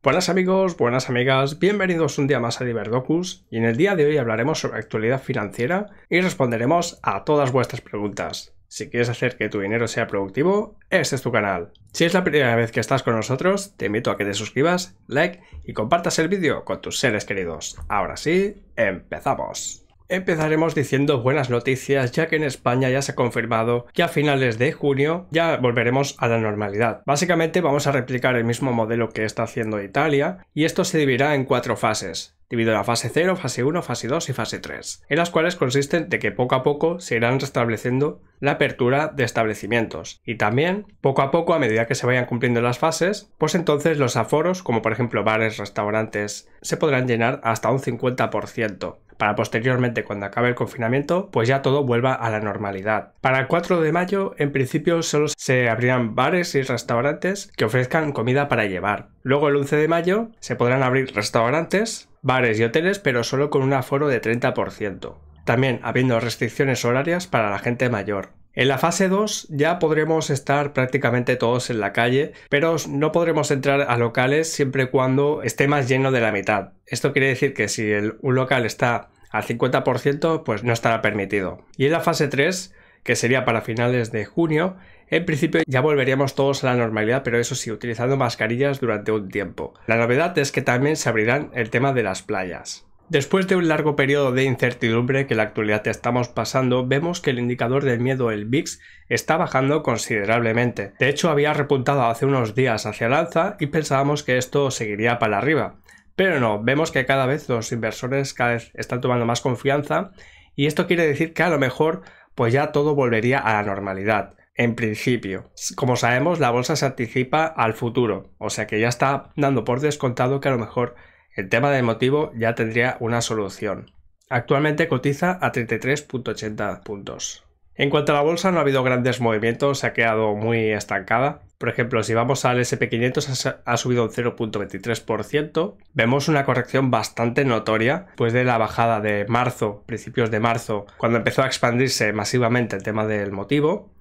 Buenas amigos, buenas amigas, bienvenidos un día más a Liberdocus y en el día de hoy hablaremos sobre actualidad financiera y responderemos a todas vuestras preguntas. Si quieres hacer que tu dinero sea productivo, este es tu canal. Si es la primera vez que estás con nosotros, te invito a que te suscribas, like y compartas el vídeo con tus seres queridos. Ahora sí, empezamos. Empezaremos diciendo buenas noticias ya que en España ya se ha confirmado que a finales de junio ya volveremos a la normalidad. Básicamente vamos a replicar el mismo modelo que está haciendo Italia y esto se dividirá en cuatro fases dividido en la fase 0, fase 1, fase 2 y fase 3, en las cuales consisten de que poco a poco se irán restableciendo la apertura de establecimientos y también poco a poco a medida que se vayan cumpliendo las fases, pues entonces los aforos, como por ejemplo bares, restaurantes, se podrán llenar hasta un 50% para posteriormente cuando acabe el confinamiento, pues ya todo vuelva a la normalidad. Para el 4 de mayo, en principio solo se abrirán bares y restaurantes que ofrezcan comida para llevar. Luego el 11 de mayo se podrán abrir restaurantes, bares y hoteles, pero solo con un aforo de 30%. También habiendo restricciones horarias para la gente mayor. En la fase 2 ya podremos estar prácticamente todos en la calle, pero no podremos entrar a locales siempre y cuando esté más lleno de la mitad. Esto quiere decir que si un local está al 50%, pues no estará permitido. Y en la fase 3, que sería para finales de junio, en principio ya volveríamos todos a la normalidad, pero eso sí, utilizando mascarillas durante un tiempo. La novedad es que también se abrirán el tema de las playas. Después de un largo periodo de incertidumbre que en la actualidad estamos pasando, vemos que el indicador del miedo, el VIX, está bajando considerablemente. De hecho, había repuntado hace unos días hacia el alza y pensábamos que esto seguiría para arriba. Pero no, vemos que cada vez los inversores cada vez están tomando más confianza y esto quiere decir que a lo mejor pues ya todo volvería a la normalidad. En principio, como sabemos, la bolsa se anticipa al futuro, o sea que ya está dando por descontado que a lo mejor el tema del motivo ya tendría una solución. Actualmente cotiza a 33.80 puntos. En cuanto a la bolsa no ha habido grandes movimientos, se ha quedado muy estancada. Por ejemplo, si vamos al SP500 ha subido un 0.23%. Vemos una corrección bastante notoria después de la bajada de marzo, principios de marzo, cuando empezó a expandirse masivamente el tema del motivo.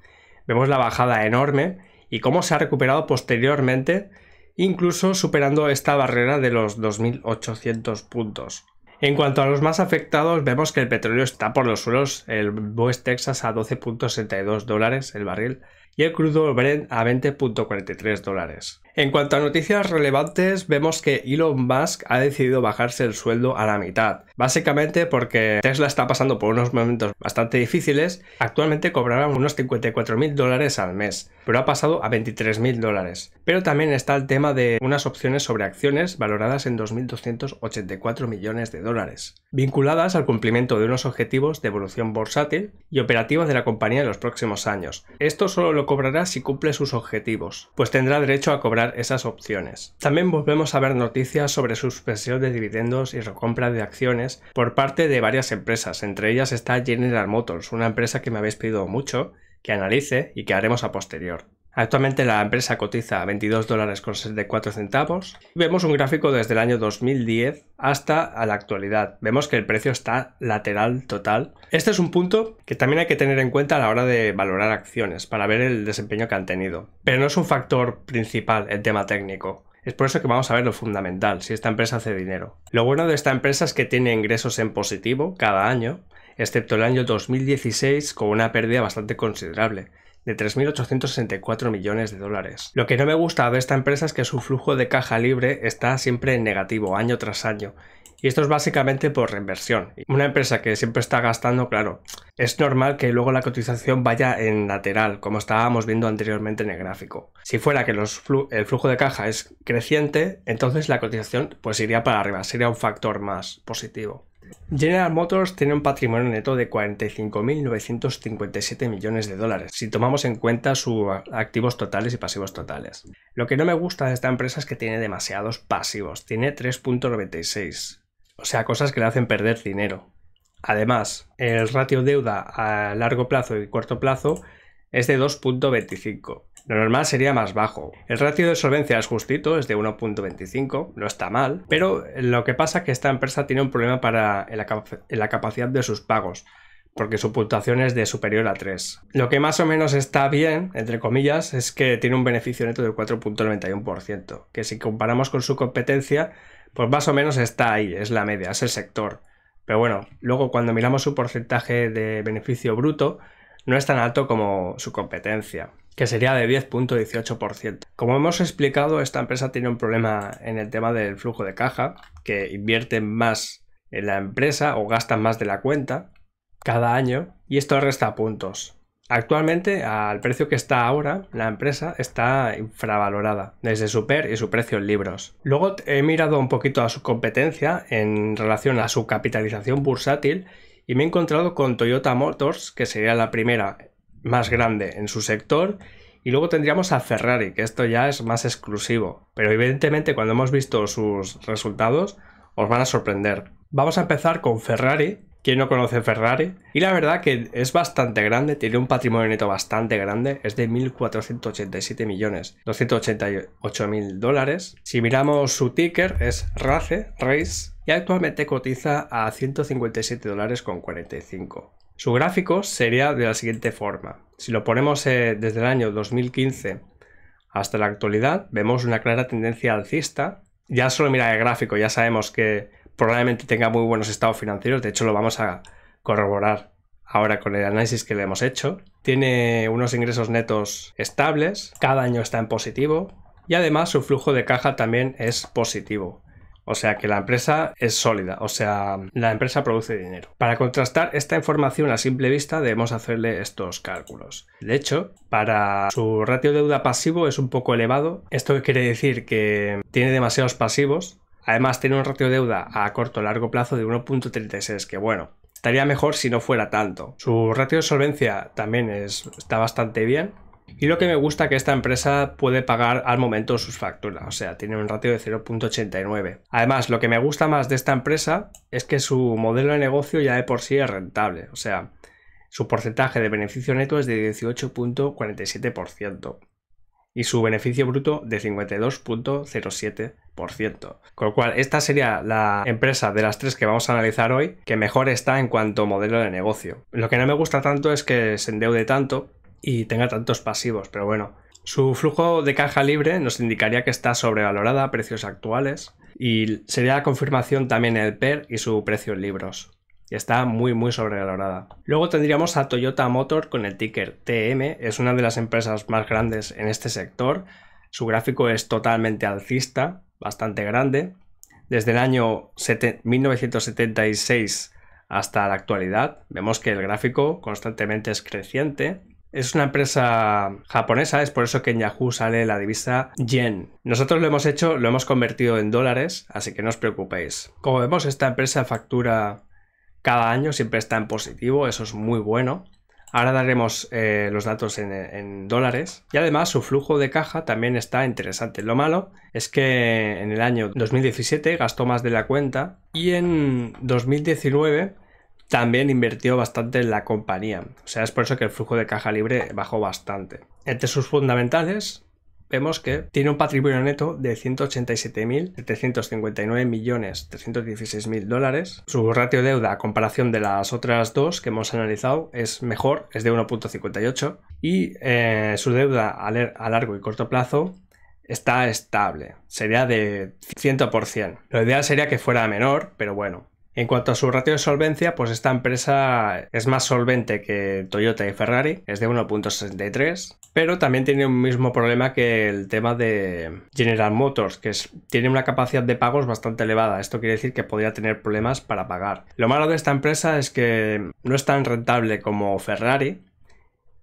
Vemos la bajada enorme y cómo se ha recuperado posteriormente incluso superando esta barrera de los 2.800 puntos. En cuanto a los más afectados, vemos que el petróleo está por los suelos, el West Texas a 12.62 dólares el barril y el crudo Brent a 20.43 dólares. En cuanto a noticias relevantes, vemos que Elon Musk ha decidido bajarse el sueldo a la mitad. Básicamente porque Tesla está pasando por unos momentos bastante difíciles. Actualmente cobrará unos 54.000 mil dólares al mes, pero ha pasado a 23 mil dólares. Pero también está el tema de unas opciones sobre acciones valoradas en 2.284 millones de dólares, vinculadas al cumplimiento de unos objetivos de evolución bursátil y operativa de la compañía en los próximos años. Esto solo lo cobrará si cumple sus objetivos, pues tendrá derecho a cobrar esas opciones. También volvemos a ver noticias sobre suspensión de dividendos y recompra de acciones por parte de varias empresas. Entre ellas está General Motors, una empresa que me habéis pedido mucho que analice y que haremos a posterior. Actualmente la empresa cotiza a 22 dólares con 64 centavos. Vemos un gráfico desde el año 2010 hasta la actualidad. Vemos que el precio está lateral total. Este es un punto que también hay que tener en cuenta a la hora de valorar acciones para ver el desempeño que han tenido. Pero no es un factor principal el tema técnico. Es por eso que vamos a ver lo fundamental, si esta empresa hace dinero. Lo bueno de esta empresa es que tiene ingresos en positivo cada año, excepto el año 2016 con una pérdida bastante considerable de 3.864 millones de dólares. Lo que no me gusta de esta empresa es que su flujo de caja libre está siempre en negativo año tras año y esto es básicamente por reinversión. Una empresa que siempre está gastando, claro, es normal que luego la cotización vaya en lateral, como estábamos viendo anteriormente en el gráfico. Si fuera que el flujo de caja es creciente, entonces la cotización pues iría para arriba, sería un factor más positivo. General Motors tiene un patrimonio neto de 45.957 millones de dólares, si tomamos en cuenta sus activos totales y pasivos totales. Lo que no me gusta de esta empresa es que tiene demasiados pasivos, tiene 3.96 o sea, cosas que le hacen perder dinero. Además, el ratio deuda a largo plazo y corto plazo es de 2.25. Lo normal sería más bajo. El ratio de solvencia es justito, es de 1.25, no está mal, pero lo que pasa es que esta empresa tiene un problema para en la, la capacidad de sus pagos, porque su puntuación es de superior a 3. Lo que más o menos está bien, entre comillas, es que tiene un beneficio neto del 4.91%, que si comparamos con su competencia pues más o menos está ahí, es la media, es el sector. Pero bueno, luego cuando miramos su porcentaje de beneficio bruto, no es tan alto como su competencia, que sería de 10.18%. Como hemos explicado, esta empresa tiene un problema en el tema del flujo de caja, que invierten más en la empresa o gastan más de la cuenta cada año, y esto resta puntos. Actualmente, al precio que está ahora, la empresa está infravalorada, desde su PER y su precio en libros. Luego he mirado un poquito a su competencia en relación a su capitalización bursátil y me he encontrado con Toyota Motors, que sería la primera más grande en su sector, y luego tendríamos a Ferrari, que esto ya es más exclusivo, pero evidentemente cuando hemos visto sus resultados os van a sorprender. Vamos a empezar con Ferrari, quien no conoce Ferrari. Y la verdad que es bastante grande, tiene un patrimonio neto bastante grande, es de 1.487 millones, dólares. Si miramos su ticker es RACE, RACE, y actualmente cotiza a 157 dólares Su gráfico sería de la siguiente forma. Si lo ponemos eh, desde el año 2015 hasta la actualidad, vemos una clara tendencia alcista. Ya solo mira el gráfico, ya sabemos que probablemente tenga muy buenos estados financieros, de hecho lo vamos a corroborar ahora con el análisis que le hemos hecho. Tiene unos ingresos netos estables, cada año está en positivo y además su flujo de caja también es positivo. O sea que la empresa es sólida, o sea, la empresa produce dinero. Para contrastar esta información a simple vista debemos hacerle estos cálculos. De hecho, para su ratio de deuda pasivo es un poco elevado. Esto quiere decir que tiene demasiados pasivos Además, tiene un ratio de deuda a corto largo plazo de 1.36, que bueno, estaría mejor si no fuera tanto. Su ratio de solvencia también está bastante bien. Y lo que me gusta que esta empresa puede pagar al momento sus facturas, o sea, tiene un ratio de 0.89. Además, lo que me gusta más de esta empresa es que su modelo de negocio ya de por sí es rentable, o sea, su porcentaje de beneficio neto es de 18.47% y su beneficio bruto de 52.07%. Con lo cual, esta sería la empresa de las tres que vamos a analizar hoy que mejor está en cuanto modelo de negocio. Lo que no me gusta tanto es que se endeude tanto y tenga tantos pasivos, pero bueno. Su flujo de caja libre nos indicaría que está sobrevalorada a precios actuales y sería la confirmación también el PER y su precio en libros. Y está muy muy sobrevalorada. Luego tendríamos a Toyota Motor con el ticker TM, es una de las empresas más grandes en este sector. Su gráfico es totalmente alcista bastante grande, desde el año 1976 hasta la actualidad. Vemos que el gráfico constantemente es creciente. Es una empresa japonesa, es por eso que en Yahoo sale la divisa yen. Nosotros lo hemos hecho, lo hemos convertido en dólares, así que no os preocupéis. Como vemos, esta empresa factura cada año, siempre está en positivo, eso es muy bueno. Ahora daremos eh, los datos en, en, dólares y además su flujo de caja también está interesante. Lo malo es que en el año 2017 gastó más de la cuenta y en 2019 también invirtió bastante en la compañía. O sea, es por eso que el flujo de caja libre bajó bastante. Entre sus fundamentales vemos que tiene un patrimonio neto de 187.759.316.000 dólares. Su ratio de deuda a comparación de las otras dos que hemos analizado es mejor, es de 1.58 y eh, su deuda a largo y corto plazo está estable, sería de 100%. Lo ideal sería que fuera menor, pero bueno, en cuanto a su ratio de solvencia, pues esta empresa es más solvente que Toyota y Ferrari, es de 1.63, pero también tiene un mismo problema que el tema de General Motors, que tiene una capacidad de pagos bastante elevada. Esto quiere decir que podría tener problemas para pagar. Lo malo de esta empresa es que no es tan rentable como Ferrari,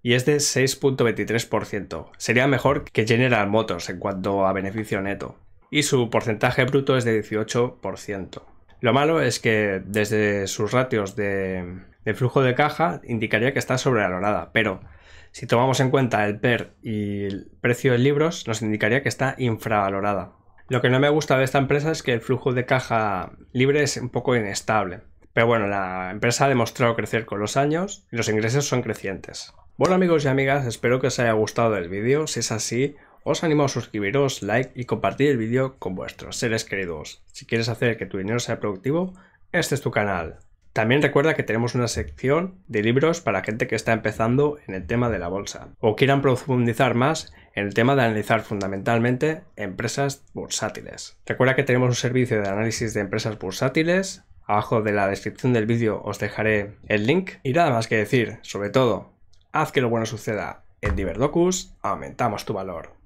y es de 6.23%. Sería mejor que General Motors en cuanto a beneficio neto. Y su porcentaje bruto es de 18%. Lo malo es que desde sus ratios de, flujo de caja indicaría que está sobrevalorada, pero si tomamos en cuenta el PER y el precio de libros, nos indicaría que está infravalorada. Lo que no me gusta de esta empresa es que el flujo de caja libre es un poco inestable. Pero bueno, la empresa ha demostrado crecer con los años y los ingresos son crecientes. Bueno amigos y amigas, espero que os haya gustado el vídeo. Si es así, os animo a suscribiros, like y compartir el vídeo con vuestros seres queridos. Si quieres hacer que tu dinero sea productivo, este es tu canal. También recuerda que tenemos una sección de libros para gente que está empezando en el tema de la bolsa o quieran profundizar más en el tema de analizar fundamentalmente empresas bursátiles. Recuerda que tenemos un servicio de análisis de empresas bursátiles. Abajo de la descripción del vídeo os dejaré el link. Y nada más que decir, sobre todo, haz que lo bueno suceda. En Diverdocus aumentamos tu valor.